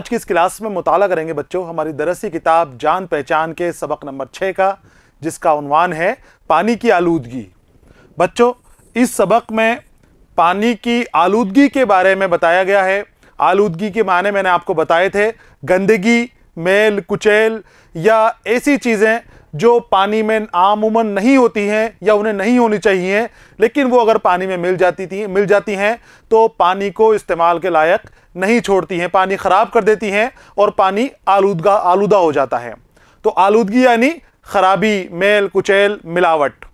आज की इस क्लास में मुताला करेंगे बच्चों हमारी दरसी किताब जान पहचान के सबक नंबर छः का जिसका उनवान है पानी की आलूदगी बच्चों इस सबक में पानी की आलूदगी के बारे में बताया गया है आलूदगी के माने मैंने आपको बताए थे गंदगी मेल कुचेल या ऐसी चीज़ें जो पानी में आमूमन नहीं होती हैं या उन्हें नहीं होनी चाहिए लेकिन वो अगर पानी में मिल जाती थी मिल जाती हैं तो पानी को इस्तेमाल के लायक नहीं छोड़ती हैं पानी ख़राब कर देती हैं और पानी आलूदगा आलूदा हो जाता है तो आलूदगी यानी खराबी मेल कुचैल मिलावट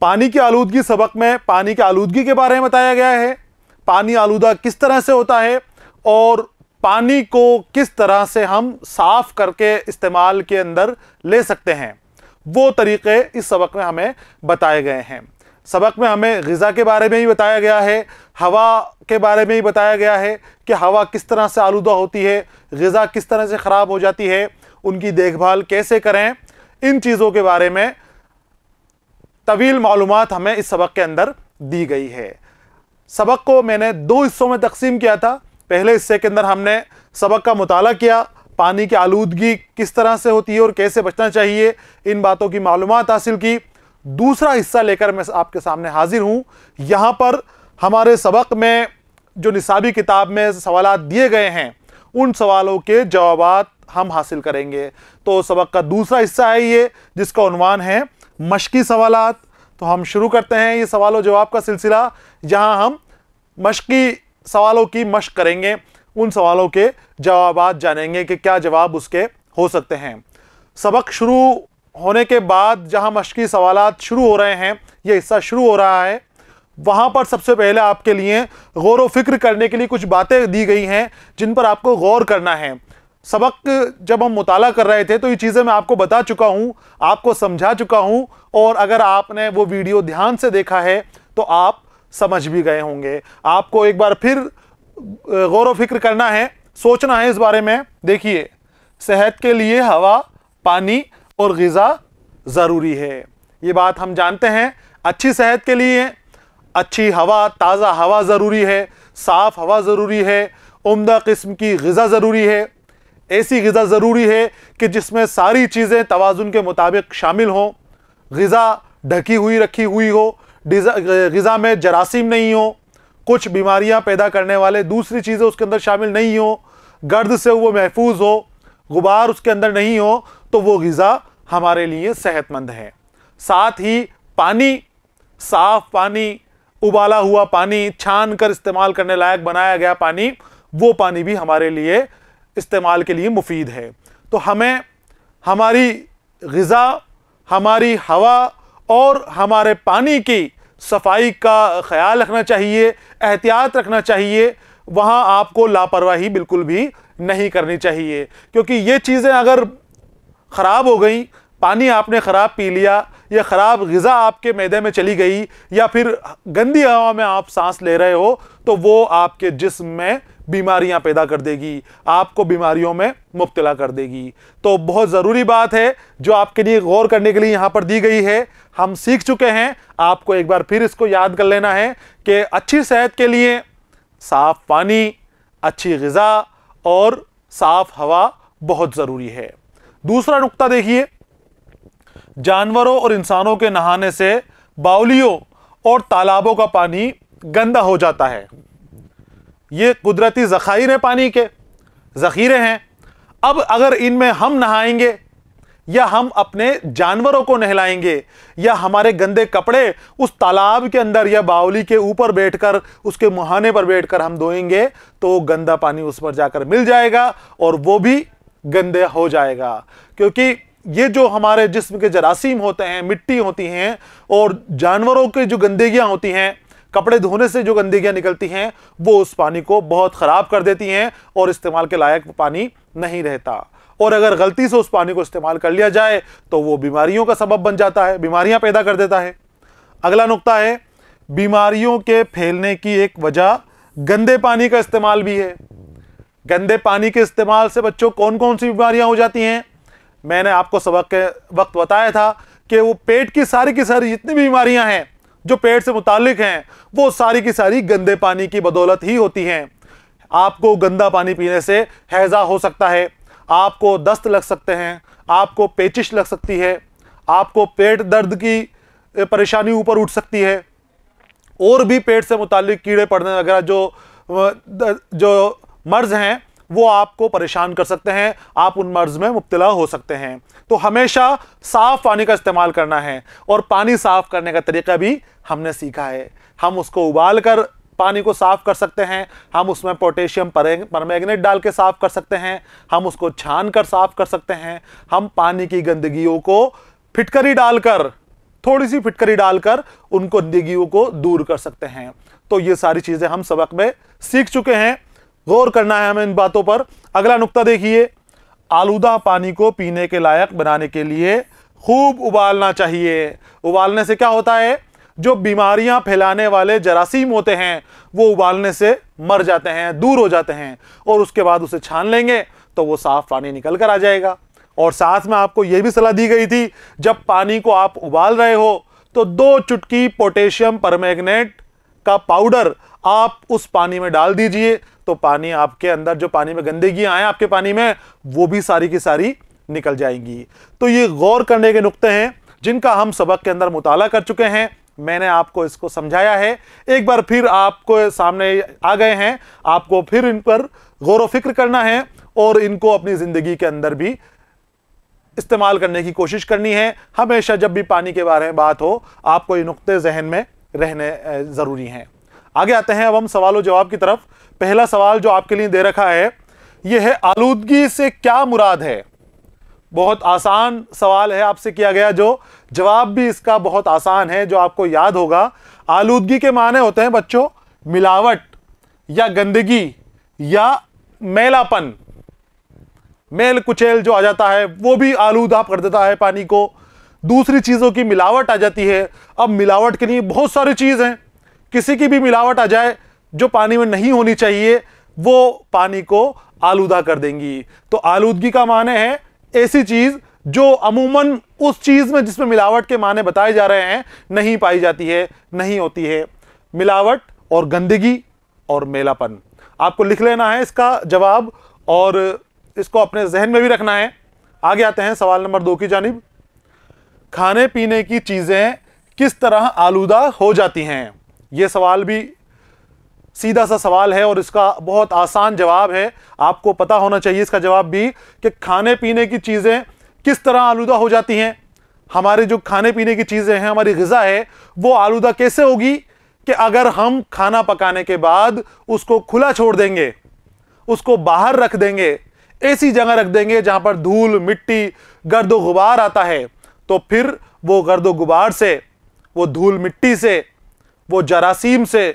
पानी की आलूदगी सबक में पानी की आलूदगी के बारे में बताया गया है पानी आलूदा किस तरह से होता है और पानी को किस तरह से हम साफ़ करके इस्तेमाल के अंदर ले सकते हैं वो तरीक़े इस सबक में हमें बताए गए हैं सबक में हमें गज़ा के बारे में ही बताया गया है हवा के बारे में ही बताया गया है कि हवा किस तरह से आलूदा होती है गज़ा किस तरह से ख़राब हो जाती है उनकी देखभाल कैसे करें इन चीज़ों के बारे में तवील मालूम हमें इस सबक के अंदर दी गई है सबक को मैंने दो हिस्सों में तकसीम किया था पहले हिस्से के अंदर हमने सबक का मताल किया पानी की आलूदगी किस तरह से होती है और कैसे बचना चाहिए इन बातों की मालूम हासिल की दूसरा हिस्सा लेकर मैं आपके सामने हाजिर हूँ यहाँ पर हमारे सबक में जो निसाबी किताब में सवाल दिए गए हैं उन सवालों के जवाब हम हासिल करेंगे तो सबक का दूसरा हिस्सा है ये जिसका उनवान है मशकी सवाल तो हम शुरू करते हैं ये सवाल जवाब का सिलसिला जहाँ हम मशकी सवालों की मश्क करेंगे उन सवालों के जवाब जानेंगे कि क्या जवाब उसके हो सकते हैं सबक शुरू होने के बाद जहां मशक़ी सवाल शुरू हो रहे हैं यह हिस्सा शुरू हो रहा है वहाँ पर सबसे पहले आपके लिए गौर व फिक्र करने के लिए कुछ बातें दी गई हैं जिन पर आपको गौर करना है सबक जब हम मुताला कर रहे थे तो ये चीज़ें मैं आपको बता चुका हूँ आपको समझा चुका हूँ और अगर आपने वो वीडियो ध्यान से देखा है तो आप समझ भी गए होंगे आपको एक बार फिर गौर व फिक्र करना है सोचना है इस बारे में देखिए सेहत के लिए हवा पानी और गज़ा ज़रूरी है ये बात हम जानते हैं अच्छी सेहत के लिए अच्छी हवा ताज़ा हवा ज़रूरी है साफ़ हवा ज़रूरी है उम्दा किस्म की गज़ा ज़रूरी है ऐसी गज़ा ज़रूरी है कि जिसमें सारी चीज़ें तोज़ुन के मुताबिक शामिल हों गज़ा ढकी हुई रखी हुई हो गज़ा में जरासीम नहीं हो कुछ बीमारियां पैदा करने वाले दूसरी चीज़ें उसके अंदर शामिल नहीं हों गर्द से वो महफूज हो गुबार उसके अंदर नहीं हो तो वो गज़ा हमारे लिए सेहतमंद है साथ ही पानी साफ पानी उबाला हुआ पानी छान कर इस्तेमाल करने लायक बनाया गया पानी वो पानी भी हमारे लिए इस्तेमाल के लिए मुफीद है तो हमें हमारी गज़ा हमारी हवा और हमारे पानी की सफाई का ख्याल रखना चाहिए एहतियात रखना चाहिए वहाँ आपको लापरवाही बिल्कुल भी नहीं करनी चाहिए क्योंकि ये चीज़ें अगर ख़राब हो गई पानी आपने ख़राब पी लिया या ख़राब गज़ा आपके मैदे में चली गई या फिर गंदी हवा में आप सांस ले रहे हो तो वो आपके जिस्म में बीमारियां पैदा कर देगी आपको बीमारियों में मुबतला कर देगी तो बहुत ज़रूरी बात है जो आपके लिए गौर करने के लिए यहाँ पर दी गई है हम सीख चुके हैं आपको एक बार फिर इसको याद कर लेना है कि अच्छी सेहत के लिए साफ़ पानी अच्छी गज़ा और साफ़ हवा बहुत ज़रूरी है दूसरा नुकता देखिए जानवरों और इंसानों के नहाने से बाउलियों और तालाबों का पानी गंदा हो जाता है ये कुदरती ज़ख़ाइर हैं पानी के ज़ख़ीरे हैं अब अगर इनमें हम नहाएंगे या हम अपने जानवरों को नहलाएंगे या हमारे गंदे कपड़े उस तालाब के अंदर या बावली के ऊपर बैठकर उसके मुहाने पर बैठकर हम धोएंगे तो गंदा पानी उस पर जाकर मिल जाएगा और वो भी गंदे हो जाएगा क्योंकि ये जो हमारे जिस्म के जरासीम होते हैं मिट्टी होती हैं और जानवरों की जो गंदगियाँ होती हैं कपड़े धोने से जो गंदगियाँ निकलती हैं वो उस पानी को बहुत ख़राब कर देती हैं और इस्तेमाल के लायक पानी नहीं रहता और अगर गलती से उस पानी को इस्तेमाल कर लिया जाए तो वो बीमारियों का सबब बन जाता है बीमारियां पैदा कर देता है अगला नुकता है बीमारियों के फैलने की एक वजह गंदे पानी का इस्तेमाल भी है गंदे पानी के इस्तेमाल से बच्चों कौन कौन सी बीमारियां हो जाती हैं मैंने आपको सबक के वक्त बताया था कि वो पेट की सारी की सारी जितनी भी बीमारियां हैं जो पेट से मुतालिक हैं वो सारी की सारी गंदे पानी की बदौलत ही होती हैं आपको गंदा पानी पीने से हैज़ा हो सकता है आपको दस्त लग सकते हैं आपको पेचिश लग सकती है आपको पेट दर्द की परेशानी ऊपर उठ सकती है और भी पेट से मुतालिक कीड़े पड़ने वगैरह जो जो मर्ज हैं वो आपको परेशान कर सकते हैं आप उन मर्ज में मुब्तला हो सकते हैं तो हमेशा साफ़ पानी का इस्तेमाल करना है और पानी साफ़ करने का तरीका भी हमने सीखा है हम उसको उबाल कर पानी को साफ़ कर सकते हैं हम उसमें पोटेशियम परमैग्नेट डाल के साफ़ कर सकते हैं हम उसको छान कर साफ़ कर सकते हैं हम पानी की गंदगियों को फिटकरी डालकर थोड़ी सी फिटकरी डालकर उनको गंदगियों को दूर कर सकते हैं तो ये सारी चीज़ें हम सबक में सीख चुके हैं गौर करना है हमें इन बातों पर अगला नुकता देखिए आलूदा पानी को पीने के लायक बनाने के लिए खूब उबालना चाहिए उबालने से क्या होता है जो बीमारियां फैलाने वाले जरासीम होते हैं वो उबालने से मर जाते हैं दूर हो जाते हैं और उसके बाद उसे छान लेंगे तो वो साफ़ पानी निकल कर आ जाएगा और साथ में आपको ये भी सलाह दी गई थी जब पानी को आप उबाल रहे हो तो दो चुटकी पोटेशियम परमैग्नेट का पाउडर आप उस पानी में डाल दीजिए तो पानी आपके अंदर जो पानी में गंदगी आए आपके पानी में वो भी सारी की सारी निकल जाएंगी तो ये गौर करने के नुकते हैं जिनका हम सबक के अंदर मुताला कर चुके हैं मैंने आपको इसको समझाया है एक बार फिर आपको सामने आ गए हैं आपको फिर इन पर गौर व फिक्र करना है और इनको अपनी ज़िंदगी के अंदर भी इस्तेमाल करने की कोशिश करनी है हमेशा जब भी पानी के बारे में बात हो आपको ये नुकते जहन में रहने ज़रूरी हैं आगे आते हैं अब हम सवाल जवाब की तरफ पहला सवाल जो आपके लिए दे रखा है यह है आलूदगी से क्या मुराद है बहुत आसान सवाल है आपसे किया गया जो जवाब भी इसका बहुत आसान है जो आपको याद होगा आलूदगी के माने होते हैं बच्चों मिलावट या गंदगी या मेलापन मेल कुचेल जो आ जाता है वो भी आलूदा कर देता है पानी को दूसरी चीज़ों की मिलावट आ जाती है अब मिलावट के लिए बहुत सारी चीज़ हैं किसी की भी मिलावट आ जाए जो पानी में नहीं होनी चाहिए वो पानी को आलूदा कर देंगी तो आलूदगी का माने है ऐसी चीज़ जो अमूमन उस चीज़ में जिसमें मिलावट के माने बताए जा रहे हैं नहीं पाई जाती है नहीं होती है मिलावट और गंदगी और मेलापन आपको लिख लेना है इसका जवाब और इसको अपने जहन में भी रखना है आगे आते हैं सवाल नंबर दो की जानब खाने पीने की चीज़ें किस तरह आलूदा हो जाती हैं यह सवाल भी सीधा सा सवाल है और इसका बहुत आसान जवाब है आपको पता होना चाहिए इसका जवाब भी कि खाने पीने की चीज़ें किस तरह आलूदा हो जाती हैं हमारे जो खाने पीने की चीज़ें हैं हमारी गज़ा है वो आलूदा कैसे होगी कि अगर हम खाना पकाने के बाद उसको खुला छोड़ देंगे उसको बाहर रख देंगे ऐसी जगह रख देंगे जहाँ पर धूल मिट्टी गर्द गुबार आता है तो फिर वो गर्द गुबार से वो धूल मिट्टी से वो जरासीम से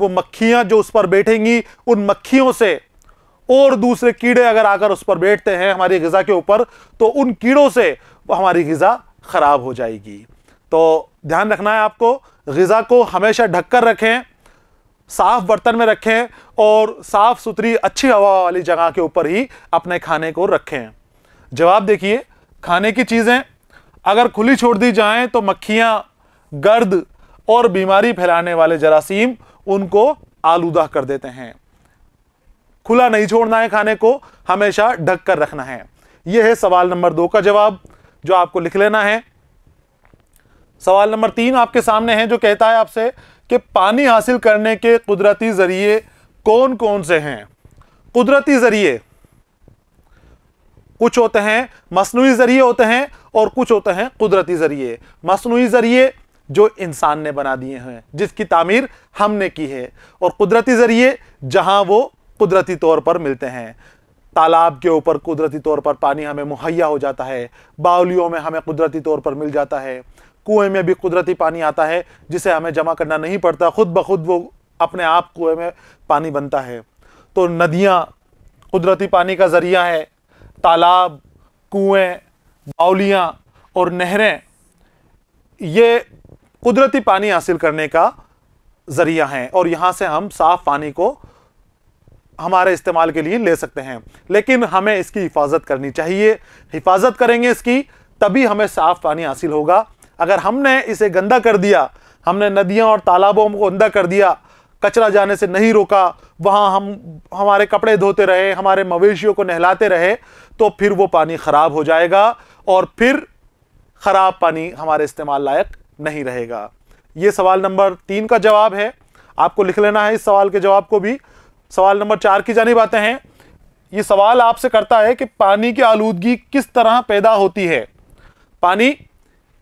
वो मक्खियां जो उस पर बैठेंगी उन मक्खियों से और दूसरे कीड़े अगर आकर उस पर बैठते हैं हमारी गज़ा के ऊपर तो उन कीड़ों से हमारी गज़ा ख़राब हो जाएगी तो ध्यान रखना है आपको गज़ा को हमेशा ढककर रखें साफ़ बर्तन में रखें और साफ़ सुथरी अच्छी हवा वाली जगह के ऊपर ही अपने खाने को रखें जवाब देखिए खाने की चीज़ें अगर खुली छोड़ दी जाएं तो मक्खियां गर्द और बीमारी फैलाने वाले जरासीम उनको आलूदा कर देते हैं खुला नहीं छोड़ना है खाने को हमेशा ढक कर रखना है यह है सवाल नंबर दो का जवाब जो आपको लिख लेना है सवाल नंबर तीन आपके सामने है जो कहता है आपसे कि पानी हासिल करने के कुदरती ज़रिए कौन कौन से हैं कुदरती ज़रिए कुछ होते हैं मसनू ज़रिए होते हैं और कुछ होते हैं कुदरती ज़रिए मसनू ज़रिए जो इंसान ने बना दिए हैं जिसकी तामीर हमने की है और कुदरती ज़रिए जहाँ वो कुदरती तौर पर मिलते हैं तालाब के ऊपर कुदरती तौर पर पानी हमें मुहैया हो जाता है बावलियों में हमें कुदरती तौर पर मिल जाता है कुएं में भी कुदरती पानी आता है जिसे हमें जमा करना नहीं पड़ता खुद ब खुद वो अपने आप कुएं में पानी बनता है तो नदियाँ कुदरती पानी का ज़रिया है तालाब कुएँ बावलियाँ और नहरें ये कुदरती पानी हासिल करने का ज़रिया हैं और यहाँ से हम साफ़ पानी को हमारे इस्तेमाल के लिए ले सकते हैं लेकिन हमें इसकी हिफाजत करनी चाहिए हिफाजत करेंगे इसकी तभी हमें साफ़ पानी हासिल होगा अगर हमने इसे गंदा कर दिया हमने नदियां और तालाबों को गंदा कर दिया कचरा जाने से नहीं रोका वहाँ हम हमारे कपड़े धोते रहे हमारे मवेशियों को नहलाते रहे तो फिर वो पानी ख़राब हो जाएगा और फिर ख़राब पानी हमारे इस्तेमाल लायक नहीं रहेगा ये सवाल नंबर तीन का जवाब है आपको लिख लेना है इस सवाल के जवाब को भी सवाल नंबर चार की जानी बातें हैं ये सवाल आपसे करता है कि पानी की आलूदगी किस तरह पैदा होती है पानी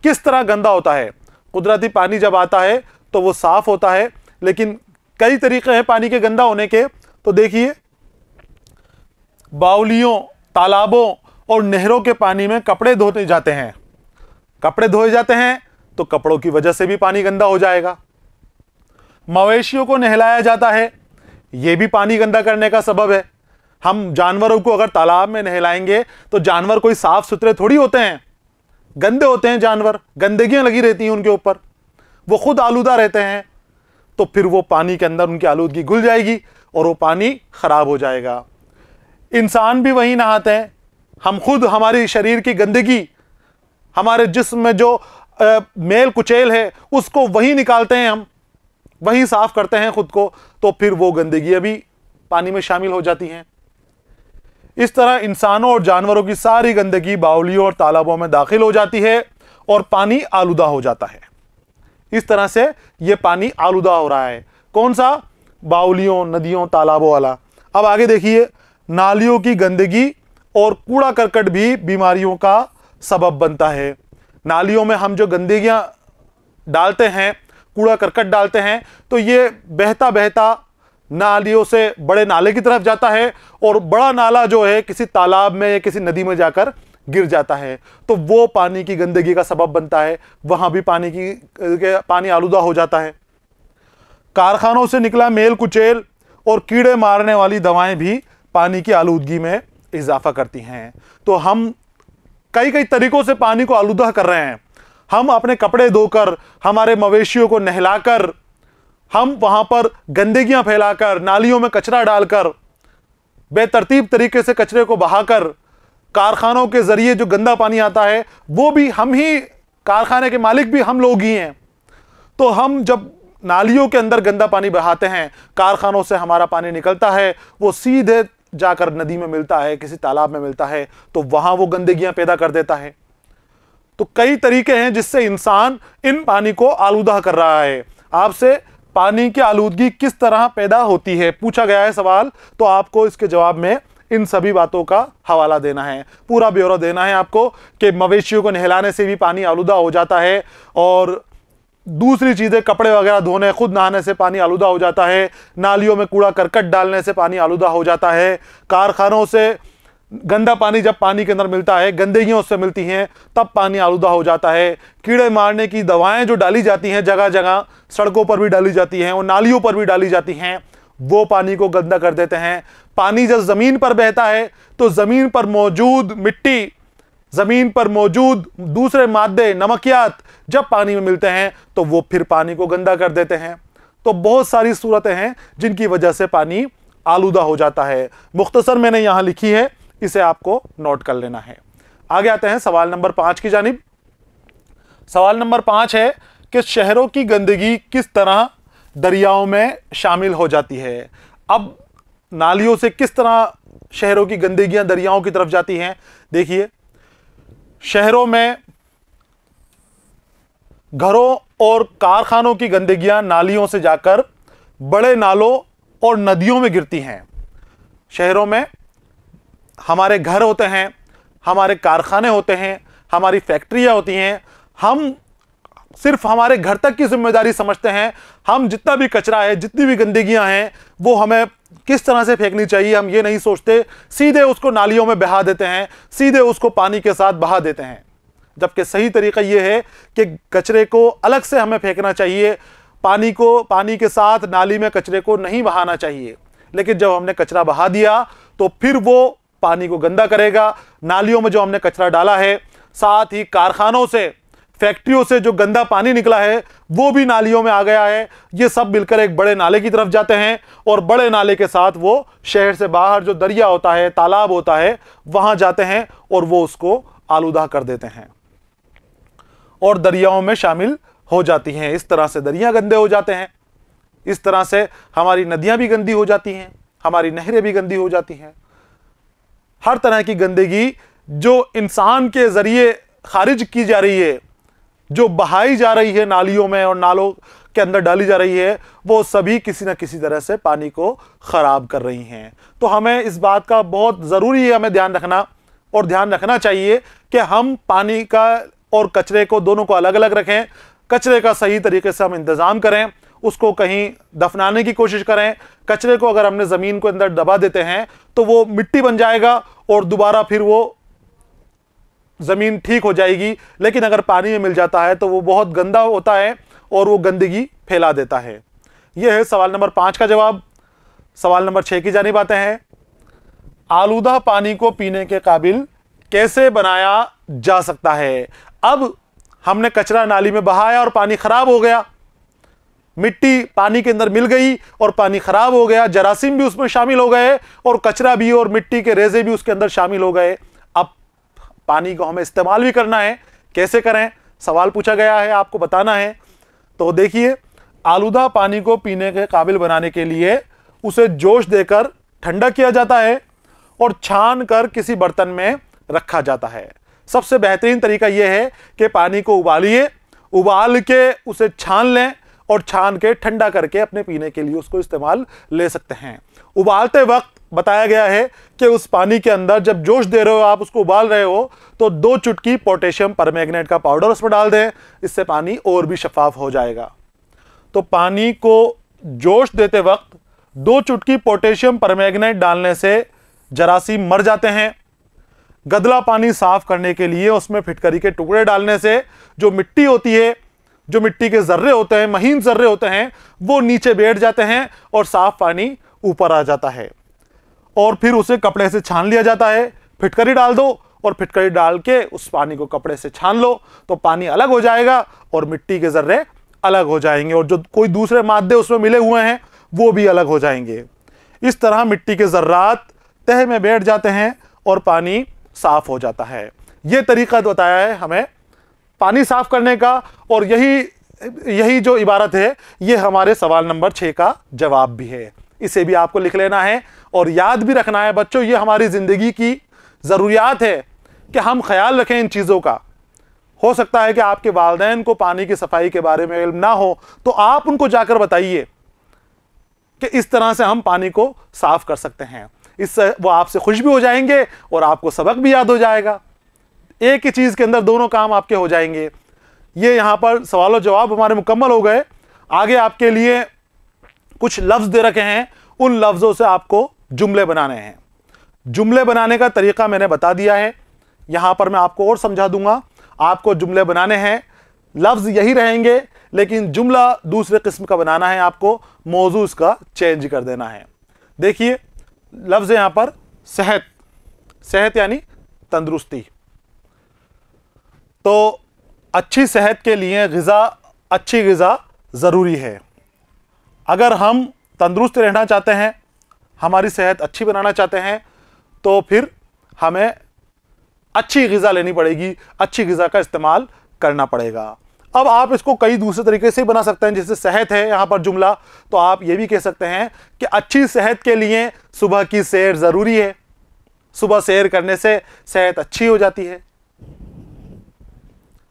किस तरह गंदा होता है कुदरती पानी जब आता है तो वो साफ़ होता है लेकिन कई तरीके हैं पानी के गंदा होने के तो देखिए बाउलियों तालाबों और नहरों के पानी में कपड़े धोते जाते हैं कपड़े धोए जाते हैं तो कपड़ों की वजह से भी पानी गंदा हो जाएगा मवेशियों को नहलाया जाता है ये भी पानी गंदा करने का सबब है हम जानवरों को अगर तालाब में नहलाएंगे तो जानवर कोई साफ सुथरे थोड़ी होते हैं गंदे होते हैं जानवर गंदगियां लगी रहती हैं उनके ऊपर वो खुद आलूदा रहते हैं तो फिर वो पानी के अंदर उनकी आलूदगी घुल जाएगी और वो पानी ख़राब हो जाएगा इंसान भी वहीं नहाते हैं हम खुद हमारे शरीर की गंदगी हमारे जिसम में जो आ, मेल कुचेल है उसको वही निकालते हैं हम वहीं साफ करते हैं खुद को तो फिर वो गंदगी भी पानी में शामिल हो जाती हैं इस तरह इंसानों और जानवरों की सारी गंदगी बावलियों और तालाबों में दाखिल हो जाती है और पानी आलूदा हो जाता है इस तरह से ये पानी आलूदा हो रहा है कौन सा बावलियों नदियों तालाबों वाला अब आगे देखिए नालियों की गंदगी और कूड़ा करकट भी बीमारियों का सबब बनता है नालियों में हम जो गंदगियाँ डालते हैं कूड़ा करकट डालते हैं तो ये बहता बहता नालियों से बड़े नाले की तरफ जाता है और बड़ा नाला जो है किसी तालाब में या किसी नदी में जाकर गिर जाता है तो वो पानी की गंदगी का सबब बनता है वहाँ भी पानी की पानी आलूदा हो जाता है कारखानों से निकला मेल कुचेल और कीड़े मारने वाली दवाएं भी पानी की आलूदगी में इजाफा करती हैं तो हम कई कई तरीकों से पानी को आलूदा कर रहे हैं हम अपने कपड़े धोकर हमारे मवेशियों को नहलाकर हम वहाँ पर गंदगियां फैलाकर नालियों में कचरा डालकर बेतरतीब तरीके से कचरे को बहाकर कारखानों के ज़रिए जो गंदा पानी आता है वो भी हम ही कारखाने के मालिक भी हम लोग ही हैं तो हम जब नालियों के अंदर गंदा पानी बहाते हैं कारखानों से हमारा पानी निकलता है वो सीधे जाकर नदी में मिलता है किसी तालाब में मिलता है तो वहां वो गंदगियां पैदा कर देता है तो कई तरीके हैं जिससे इंसान इन पानी को आलूदा कर रहा है आपसे पानी की आलूदगी किस तरह पैदा होती है पूछा गया है सवाल तो आपको इसके जवाब में इन सभी बातों का हवाला देना है पूरा ब्यौरा देना है आपको कि मवेशियों को नहलाने से भी पानी आलूदा हो जाता है और दूसरी चीज़ें कपड़े वगैरह धोने खुद नहाने से पानी आलूदा हो जाता है नालियों में कूड़ा करकट डालने से पानी आलूदा हो जाता है कारखानों से गंदा पानी जब पानी के अंदर मिलता है गंदगी उससे मिलती हैं तब पानी आलूदा हो जाता है कीड़े मारने की दवाएं जो डाली जाती हैं जगह जगह सड़कों पर भी डाली जाती हैं और नालियों पर भी डाली जाती हैं वो पानी को गंदा कर देते हैं पानी जब ज़मीन पर बहता है तो ज़मीन पर मौजूद मिट्टी ज़मीन पर मौजूद दूसरे मादे नमकियात जब पानी में मिलते हैं तो वो फिर पानी को गंदा कर देते हैं तो बहुत सारी सूरतें हैं जिनकी वजह से पानी आलूदा हो जाता है मुख्तसर मैंने यहां लिखी है इसे आपको नोट कर लेना है आगे आते हैं सवाल नंबर पांच की जानब सवाल नंबर पांच है कि शहरों की गंदगी किस तरह दरियाओं में शामिल हो जाती है अब नालियों से किस तरह शहरों की गंदगियां दरियाओं की तरफ जाती हैं देखिए शहरों में घरों और कारखानों की गंदगियां नालियों से जाकर बड़े नालों और नदियों में गिरती हैं शहरों में हमारे घर होते हैं हमारे कारखाने होते हैं हमारी फैक्ट्रियाँ होती हैं हम सिर्फ हमारे घर तक की जिम्मेदारी समझते हैं हम जितना भी कचरा है जितनी भी गंदगियाँ हैं वो हमें किस तरह से फेंकनी चाहिए हम ये नहीं सोचते सीधे उसको नालियों में बहा देते हैं सीधे उसको पानी के साथ बहा देते हैं जबकि सही तरीका ये है कि कचरे को अलग से हमें फेंकना चाहिए पानी को पानी के साथ नाली में कचरे को नहीं बहाना चाहिए लेकिन जब हमने कचरा बहा दिया तो फिर वो पानी को गंदा करेगा नालियों में जो हमने कचरा डाला है साथ ही कारखानों से फैक्ट्रियों से जो गंदा पानी निकला है वो भी नालियों में आ गया है ये सब मिलकर एक बड़े नाले की तरफ जाते हैं और बड़े नाले के साथ वो शहर से बाहर जो दरिया होता है तालाब होता है वहां जाते हैं और वो उसको आलूदा कर देते हैं और दरियाओं में शामिल हो जाती हैं इस तरह से दरिया गंदे हो जाते हैं इस तरह से हमारी नदियाँ भी गंदी हो जाती हैं हमारी नहरें भी गंदी हो जाती हैं हर तरह की गंदगी जो इंसान के ज़रिए खारिज की जा रही है जो बहाई जा रही है नालियों में और नालों के अंदर डाली जा रही है वो सभी किसी ना किसी तरह से पानी को ख़राब कर रही हैं तो हमें इस बात का बहुत ज़रूरी है हमें ध्यान रखना और ध्यान रखना चाहिए कि हम पानी का और कचरे को दोनों को अलग अलग रखें कचरे का सही तरीके से हम इंतज़ाम करें उसको कहीं दफनाने की कोशिश करें कचरे को अगर हमने ज़मीन को अंदर दबा देते हैं तो वो मिट्टी बन जाएगा और दोबारा फिर वो ज़मीन ठीक हो जाएगी लेकिन अगर पानी में मिल जाता है तो वो बहुत गंदा होता है और वो गंदगी फैला देता है यह है सवाल नंबर पाँच का जवाब सवाल नंबर छः की जानी बातें हैं आलूदा पानी को पीने के काबिल कैसे बनाया जा सकता है अब हमने कचरा नाली में बहाया और पानी ख़राब हो गया मिट्टी पानी के अंदर मिल गई और पानी ख़राब हो गया जरासीम भी उसमें शामिल हो गए और कचरा भी और मिट्टी के रेजे भी उसके अंदर शामिल हो गए पानी को हमें इस्तेमाल भी करना है कैसे करें सवाल पूछा गया है आपको बताना है तो देखिए आलूदा पानी को पीने के काबिल बनाने के लिए उसे जोश देकर ठंडा किया जाता है और छान कर किसी बर्तन में रखा जाता है सबसे बेहतरीन तरीका यह है कि पानी को उबालिए उबाल के उसे छान लें और छान के ठंडा करके अपने पीने के लिए उसको इस्तेमाल ले सकते हैं उबालते वक्त बताया गया है कि उस पानी के अंदर जब जोश दे रहे हो आप उसको उबाल रहे हो तो दो चुटकी पोटेशियम परमैग्नेट का पाउडर उसमें डाल दें इससे पानी और भी शफाफ हो जाएगा तो पानी को जोश देते वक्त दो चुटकी पोटेशियम परमैग्नेट डालने से जरासीम मर जाते हैं गदला पानी साफ करने के लिए उसमें फिटकरी के टुकड़े डालने से जो मिट्टी होती है जो मिट्टी के जर्रे होते हैं महीन जर्रे होते हैं वो नीचे बैठ जाते हैं और साफ पानी ऊपर आ जाता है और फिर उसे कपड़े से छान लिया जाता है फिटकरी डाल दो और फिटकरी डाल के उस पानी को कपड़े से छान लो तो पानी अलग हो जाएगा और मिट्टी के ज़र्रे अलग हो जाएंगे और जो कोई दूसरे मादे उसमें मिले हुए हैं वो भी अलग हो जाएंगे इस तरह मिट्टी के ज़र्रात तह में बैठ जाते हैं और पानी साफ़ हो जाता है ये तरीका बताया है हमें पानी साफ़ करने का और यही यही जो इबारत है ये हमारे सवाल नंबर छः का जवाब भी है इसे भी आपको लिख लेना है और याद भी रखना है बच्चों ये हमारी ज़िंदगी की ज़रूरियात है कि हम ख्याल रखें इन चीज़ों का हो सकता है कि आपके वालदेन को पानी की सफाई के बारे में इल्म ना हो तो आप उनको जाकर बताइए कि इस तरह से हम पानी को साफ़ कर सकते हैं इससे वो आपसे खुश भी हो जाएंगे और आपको सबक भी याद हो जाएगा एक ही चीज़ के अंदर दोनों काम आपके हो जाएंगे ये यहाँ पर सवाल जवाब हमारे मुकम्मल हो गए आगे आपके लिए कुछ लफ्ज़ दे रखे हैं उन लफ्ज़ों से आपको जुमले बनाने हैं जुमले बनाने का तरीका मैंने बता दिया है यहां पर मैं आपको और समझा दूंगा आपको जुमले बनाने हैं लफ्ज़ यही रहेंगे लेकिन जुमला दूसरे किस्म का बनाना है आपको मौजू का चेंज कर देना है देखिए लफ्ज़ यहां पर सेहत सेहत यानी तंदुरुस्ती तो अच्छी सेहत के लिए गज़ा अच्छी गज़ा ज़रूरी है अगर हम तंदुरुस्त रहना चाहते हैं हमारी सेहत अच्छी बनाना चाहते हैं तो फिर हमें अच्छी गज़ा लेनी पड़ेगी अच्छी गज़ा का इस्तेमाल करना पड़ेगा अब आप इसको कई दूसरे तरीके से बना सकते हैं जैसे सेहत है यहाँ पर जुमला तो आप ये भी कह सकते हैं कि अच्छी सेहत के लिए सुबह की सैर ज़रूरी है सुबह सैर करने से सेहत अच्छी हो जाती है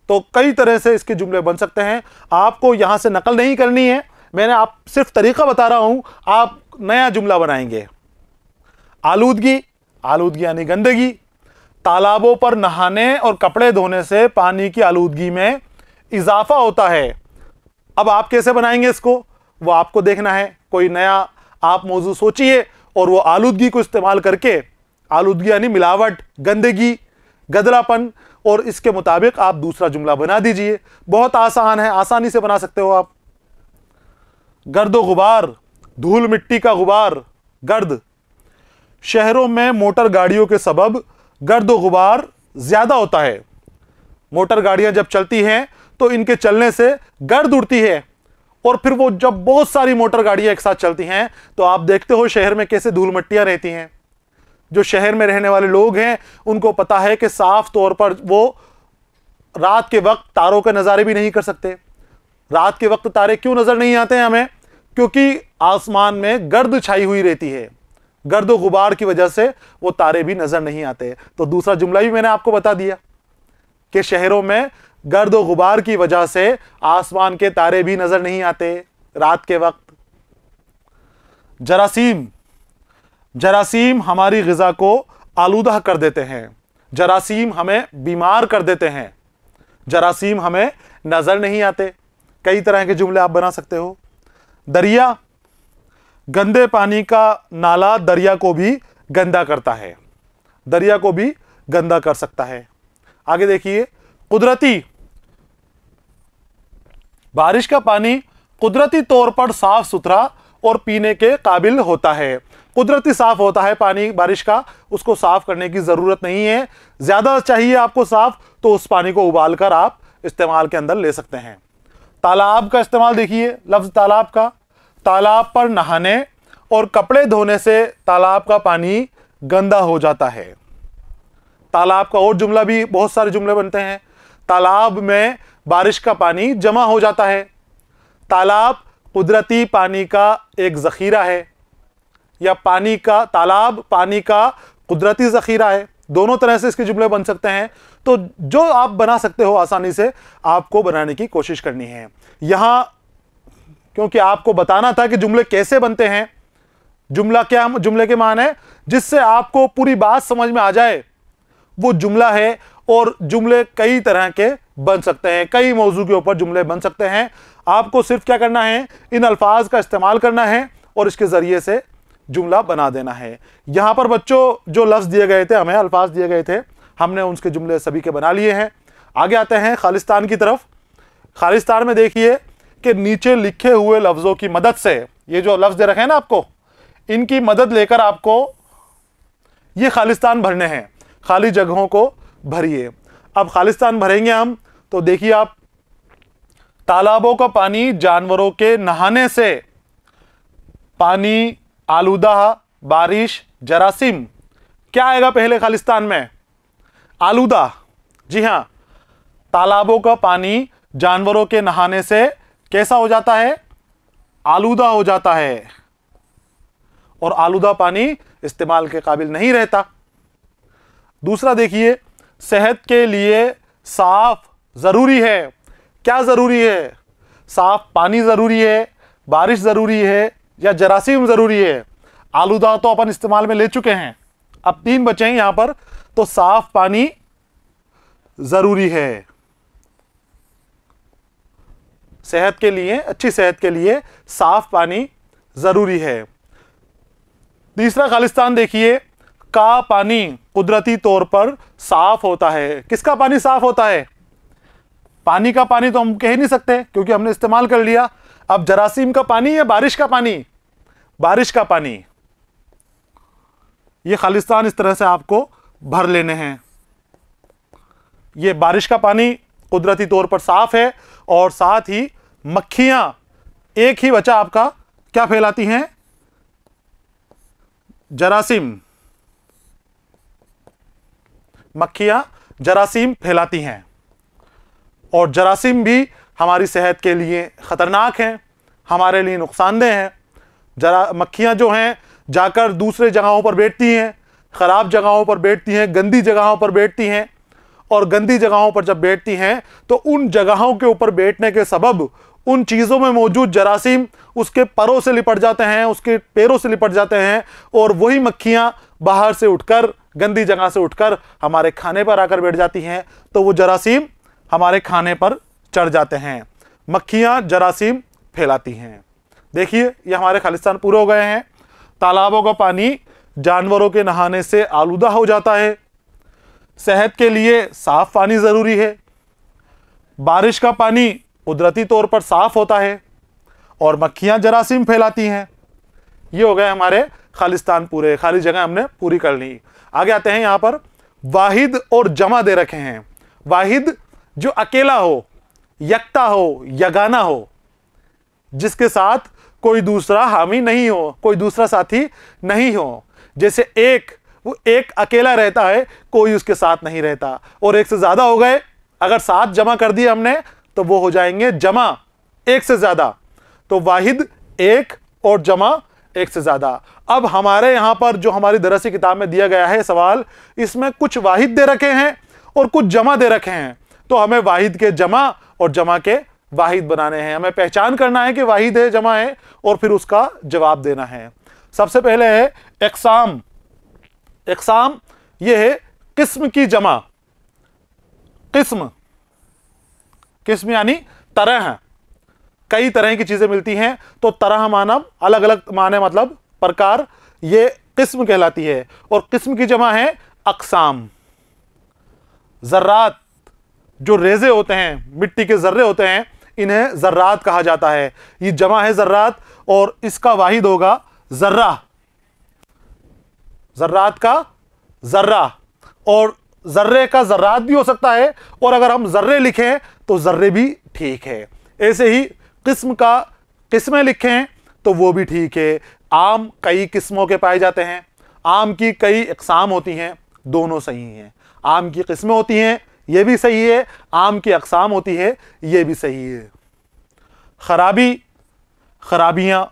तो कई तरह से इसके जुमले बन सकते हैं आपको यहाँ से नकल नहीं करनी है मैंने आप सिर्फ तरीका बता रहा हूँ आप नया जुमला बनाएंगे आलूदगी आलूदगी यानी गंदगी तालाबों पर नहाने और कपड़े धोने से पानी की आलूदगी में इजाफा होता है अब आप कैसे बनाएंगे इसको वो आपको देखना है कोई नया आप मौजू सोचिए और वो आलूदगी को इस्तेमाल करके आलूदगी यानी मिलावट गंदगी गदरापन और इसके मुताबिक आप दूसरा जुमला बना दीजिए बहुत आसान है आसानी से बना सकते हो आप गर्दो गुबार धूल मिट्टी का गुबार गर्द शहरों में मोटर गाड़ियों के सबब गर्द गुबार ज़्यादा होता है मोटर गाड़ियाँ जब चलती हैं तो इनके चलने से गर्द उड़ती है और फिर वो जब बहुत सारी मोटर गाड़ियाँ एक साथ चलती हैं तो आप देखते हो शहर में कैसे धूल मिट्टियाँ रहती हैं जो शहर में रहने वाले लोग हैं उनको पता है कि साफ तौर पर वो रात के वक्त तारों के नज़ारे भी नहीं कर सकते रात के वक्त तारे क्यों नज़र नहीं आते हैं हमें क्योंकि आसमान में गर्द छाई हुई रहती है गर्द गुबार की वजह से वो तारे भी नज़र नहीं आते तो दूसरा जुमला भी मैंने आपको बता दिया कि शहरों में गर्द गुबार की वजह से आसमान के तारे भी नज़र नहीं आते रात के वक्त जरासीम जरासीम हमारी गज़ा को आलूदा कर देते हैं जरासीम हमें बीमार कर देते हैं जरासीम हमें नज़र नहीं आते कई तरह के जुमले आप बना सकते हो दरिया गंदे पानी का नाला दरिया को भी गंदा करता है दरिया को भी गंदा कर सकता है आगे देखिए कुदरती बारिश का पानी कुदरती तौर पर साफ सुथरा और पीने के काबिल होता है कुदरती साफ होता है पानी बारिश का उसको साफ करने की ज़रूरत नहीं है ज़्यादा चाहिए आपको साफ तो उस पानी को उबाल कर आप इस्तेमाल के अंदर ले सकते हैं तालाब का इस्तेमाल देखिए लफ्ज़ तालाब का तालाब पर नहाने और कपड़े धोने से तालाब का पानी गंदा हो जाता है तालाब का और जुमला भी बहुत सारे जुमले बनते हैं तालाब में बारिश का पानी जमा हो जाता है तालाब कुदरती पानी का एक ज़ख़ीरा है या पानी का तालाब पानी का कुदरती ज़ख़ीरा है दोनों तरह से इसके जुमले बन सकते हैं तो जो आप बना सकते हो आसानी से आपको बनाने की कोशिश करनी है यहां क्योंकि आपको बताना था कि जुमले कैसे बनते हैं जुमला क्या जुमले के मान है जिससे आपको पूरी बात समझ में आ जाए वो जुमला है और जुमले कई तरह के बन सकते हैं कई मौजू के ऊपर जुमले बन सकते हैं आपको सिर्फ क्या करना है इन अल्फाज का इस्तेमाल करना है और इसके ज़रिए से जुमला बना देना है यहां पर बच्चों जो लफ्ज़ दिए गए थे हमें अल्फाज दिए गए थे हमने उनके जुमले सभी के बना लिए हैं आगे आते हैं खालिस्तान की तरफ खालिस्तान में देखिए कि नीचे लिखे हुए लफ्ज़ों की मदद से ये जो लफ्ज़ दे रखे हैं ना आपको इनकी मदद लेकर आपको ये खालिस्तान भरने हैं खाली जगहों को भरिए अब खालिस्तान भरेंगे हम तो देखिए आप तालाबों का पानी जानवरों के नहाने से पानी आलूदा बारिश जरासीम क्या आएगा पहले खालिस्तान में आलूदा जी हाँ तालाबों का पानी जानवरों के नहाने से कैसा हो जाता है आलूदा हो जाता है और आलूदा पानी इस्तेमाल के काबिल नहीं रहता दूसरा देखिए सेहत के लिए साफ ज़रूरी है क्या ज़रूरी है साफ पानी ज़रूरी है बारिश ज़रूरी है या जरासीम ज़रूरी है आलूदा तो अपन इस्तेमाल में ले चुके हैं अब तीन बचे हैं यहां पर तो साफ पानी ज़रूरी है सेहत के लिए अच्छी सेहत के लिए साफ पानी ज़रूरी है तीसरा खालिस्तान देखिए का पानी कुदरती तौर पर साफ होता है किसका पानी साफ होता है पानी का पानी तो हम कह नहीं सकते क्योंकि हमने इस्तेमाल कर लिया अब जरासीम का पानी या बारिश का पानी बारिश का पानी ये खालिस्तान इस तरह से आपको भर लेने हैं ये बारिश का पानी कुदरती तौर पर साफ़ है और साथ ही मक्खियाँ एक ही बचा आपका क्या फैलाती हैं जरासीम मक्खियाँ जरासीम फैलाती हैं और जरासीम भी हमारी सेहत के लिए ख़तरनाक हैं हमारे लिए नुकसानदेह हैं जरा मक्खियां जो हैं जाकर दूसरे जगहों पर बैठती हैं ख़राब जगहों पर बैठती हैं गंदी जगहों पर बैठती हैं और गंदी जगहों पर जब बैठती हैं तो उन जगहों के ऊपर बैठने के सबब उन चीज़ों में मौजूद जरासीम उसके परों से लिपट जाते हैं उसके पैरों से लिपट जाते हैं और वही मक्खियाँ बाहर से उठकर गंदी जगह से उठकर हमारे खाने पर आकर बैठ जाती हैं तो वो जरासीम हमारे खाने पर चढ़ जाते हैं मक्खियाँ जरासीम फैलाती हैं देखिए ये हमारे खालिस्तान पूरे हो गए हैं तालाबों का पानी जानवरों के नहाने से आलूदा हो जाता है सेहत के लिए साफ़ पानी ज़रूरी है बारिश का पानी कुदरती तौर पर साफ़ होता है और मक्खियाँ जरासीम फैलाती हैं ये हो गए हमारे खालिस्तान पूरे खाली जगह हमने पूरी कर ली आगे आते हैं यहाँ पर वाहिद और जमा दे रखे हैं वाहिद जो अकेला हो यकता हो यगाना हो जिसके साथ कोई दूसरा हामी नहीं हो कोई दूसरा साथी नहीं हो जैसे एक वो एक अकेला रहता है कोई उसके साथ नहीं रहता और एक से ज़्यादा हो गए अगर सात जमा कर दिए हमने तो वो हो जाएंगे जमा एक से ज़्यादा तो वाहिद एक और जमा एक से ज़्यादा अब हमारे यहां पर जो हमारी दरअसी किताब में दिया गया है सवाल इसमें कुछ वाहिद दे रखे हैं और कुछ जमा दे रखे हैं तो हमें वाहिद के जमा और जमा के वाहिद बनाने हैं हमें पहचान करना है कि वाहिद है जमा है और फिर उसका जवाब देना है सबसे पहले है एक्साम एक्साम ये है किस्म की जमा किस्म किस्म यानी तरह कई तरह की चीज़ें मिलती हैं तो तरह मानव अलग अलग माने मतलब प्रकार ये किस्म कहलाती है और किस्म की जमा है अकसाम ज़र्रात जो रेज़े होते हैं मिट्टी के ज़र्रे होते हैं इन्हें ज़र्रात कहा जाता है ये जमा है ज़र्रात और इसका वाहिद होगा जर्रा जर्रात का जर्रा और जर्रे का जर्रात भी हो सकता है और अगर हम जर्रे लिखें तो जर्रे भी ठीक है ऐसे ही किस्म का किस्में लिखें तो वो भी ठीक है आम कई किस्मों के पाए जाते हैं आम की कई अकसाम होती हैं दोनों सही हैं आम की किस्में होती हैं ये भी सही है आम की अकसाम होती है ये भी सही है खराबी खराबियाँ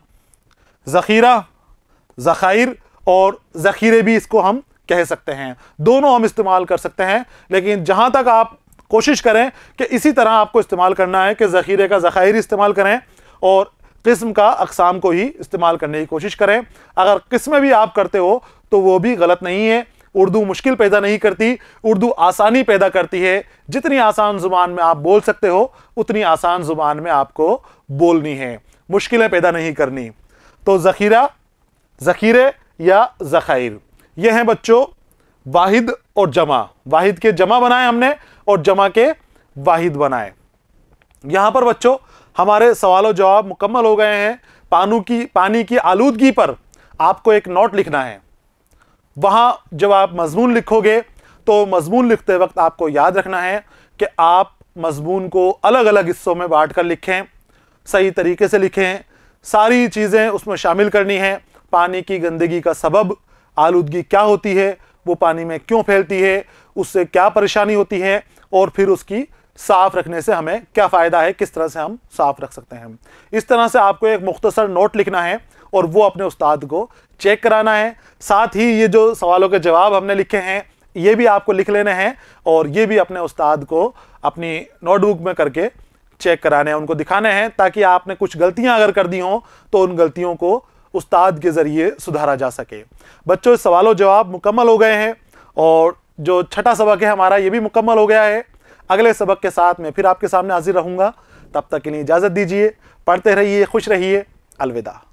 ज़ख़ीरा ज़ख़ाइर और ज़ख़ीरे भी इसको हम कह सकते हैं दोनों हम इस्तेमाल कर सकते हैं लेकिन जहाँ तक आप कोशिश करें कि इसी तरह आपको इस्तेमाल करना है कि ज़ख़ीरे का ज़ख़ाइर इस्तेमाल करें और किस्म का अकसाम को ही इस्तेमाल करने की कोशिश करें अगर किस्में भी आप करते हो तो वो भी गलत नहीं है उर्दू मुश्किल पैदा नहीं करती उर्दू आसानी पैदा करती है जितनी आसान ज़ुबान में आप बोल सकते हो उतनी आसान ज़ुबान में आपको बोलनी है मुश्किलें पैदा नहीं करनी तो ज़ख़ीरा ज़ख़ीरे या ज़ख़ाइर ये हैं बच्चों वाहिद और जमा वाहिद के जमा बनाए हमने और जमा के वाहिद बनाए यहाँ पर बच्चों हमारे सवाल और जवाब मुकम्मल हो गए हैं पानू की पानी की आलूदगी पर आपको एक नोट लिखना है वहाँ जब आप मजमून लिखोगे तो मजमून लिखते वक्त आपको याद रखना है कि आप मजमून को अलग अलग हिस्सों में बांट कर लिखें सही तरीके से लिखें सारी चीज़ें उसमें शामिल करनी हैं पानी की गंदगी का सबब आलूदगी क्या होती है वो पानी में क्यों फैलती है उससे क्या परेशानी होती है और फिर उसकी साफ़ रखने से हमें क्या फ़ायदा है किस तरह से हम साफ़ रख सकते हैं इस तरह से आपको एक मुख्तसर नोट लिखना है और वो अपने उस्ताद को चेक कराना है साथ ही ये जो सवालों के जवाब हमने लिखे हैं ये भी आपको लिख लेने हैं और ये भी अपने उस्ताद को अपनी नोटबुक में करके चेक कराने हैं उनको दिखाने हैं ताकि आपने कुछ गलतियां अगर कर दी हों तो उन गलतियों को उस्ताद के ज़रिए सुधारा जा सके बच्चों सवालों जवाब मुकम्मल हो गए हैं और जो छठा सबक है हमारा ये भी मुकम्मल हो गया है अगले सबक के साथ मैं फिर आपके सामने हाजिर रहूँगा तब तक के लिए इजाज़त दीजिए पढ़ते रहिए खुश रहिए अलविदा